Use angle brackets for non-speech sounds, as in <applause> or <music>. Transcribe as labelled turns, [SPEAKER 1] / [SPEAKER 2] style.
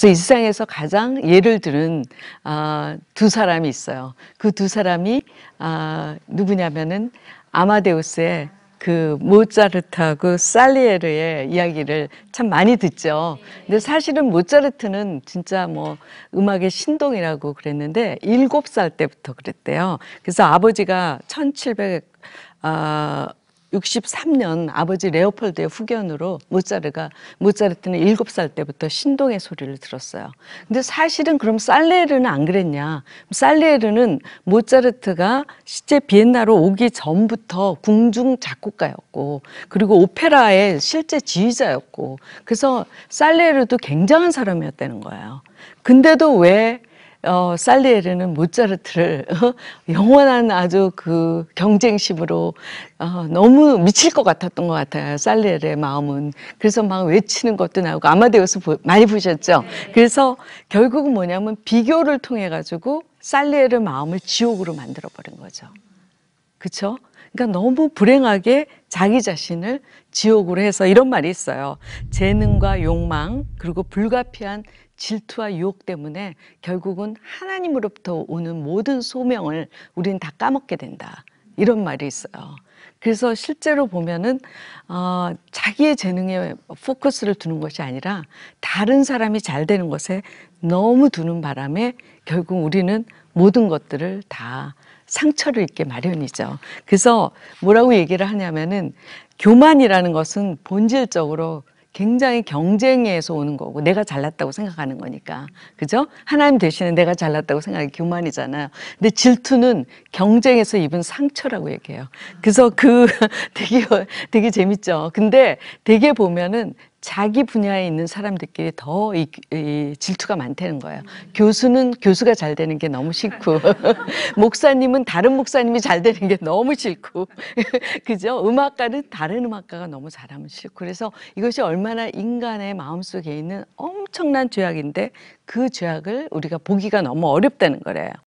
[SPEAKER 1] 그래서 이 세상에서 가장 예를 들은 아, 두 사람이 있어요. 그 두 사람이 아, 누구냐면은 아마데우스의 그 모차르트하고 살리에르의 이야기를 참 많이 듣죠. 근데 사실은 모차르트는 진짜 뭐 음악의 신동이라고 그랬는데 일곱 살 때부터 그랬대요. 그래서 아버지가 천칠백 아 1963년 아버지 레오폴드의 후견으로 모차르가 모차르트는 7살 때부터 신동의 소리를 들었어요. 근데 사실은 그럼 살레르는 안 그랬냐? 살레르는 모차르트가 실제 비엔나로 오기 전부터 궁중 작곡가였고 그리고 오페라의 실제 지휘자였고 그래서 살레르도 굉장한 사람이었다는 거예요. 근데도 왜 어, 살리에르는 모차르트를 어, 영원한 아주 그 경쟁심으로 어, 너무 미칠 것 같았던 것 같아요. 살리에르의 마음은. 그래서 막 외치는 것도 나오고 아마데우스 보, 많이 보셨죠? 네. 그래서 결국은 뭐냐면 비교를 통해 가지고 살리에르 마음을 지옥으로 만들어 버린 거죠. 그렇죠? 그러니까 너무 불행하게 자기 자신을 지옥으로 해서 이런 말이 있어요. 재능과 욕망 그리고 불가피한 질투와 유혹 때문에 결국은 하나님으로부터 오는 모든 소명을 우리다 까먹게 된다. 이런 말이 있어요. 그래서 실제로 보면은 어, 자기의 재능에 포커스를 두는 것이 아니라 다른 사람이 잘 되는 것에 너무 두는 바람에 결국 우리는 모든 것들을 다 상처를 입게 마련이죠. 그래서 뭐라고 얘기를 하냐면은 교만이라는 것은 본질적으로 굉장히 경쟁에서 오는 거고 내가 잘났다고 생각하는 거니까 그죠? 하나님 대신에 내가 잘났다고 생각하는 교만이잖아요. 근데 질투는 경쟁에서 입은 상처라고 얘기해요. 그래서 그 <laughs> 되게 되게 재밌죠. 근데 되게 보면은 자기 분야에 있는 사람들끼리 더 이, 이 질투가 많다는 거예요. 음. 교수는 교수가 잘 되는 게 너무 싫고, <laughs> 목사님은 다른 목사님이 잘 되는 게 너무 싫고, <laughs> 그죠? 음악가는 다른 음악가가 너무 잘하면 싫고. 그래서 이것이 얼마나 인간의 마음속에 있는 엄청난 죄악인데 그 죄악을 우리가 보기가 너무 어렵다는 거래요.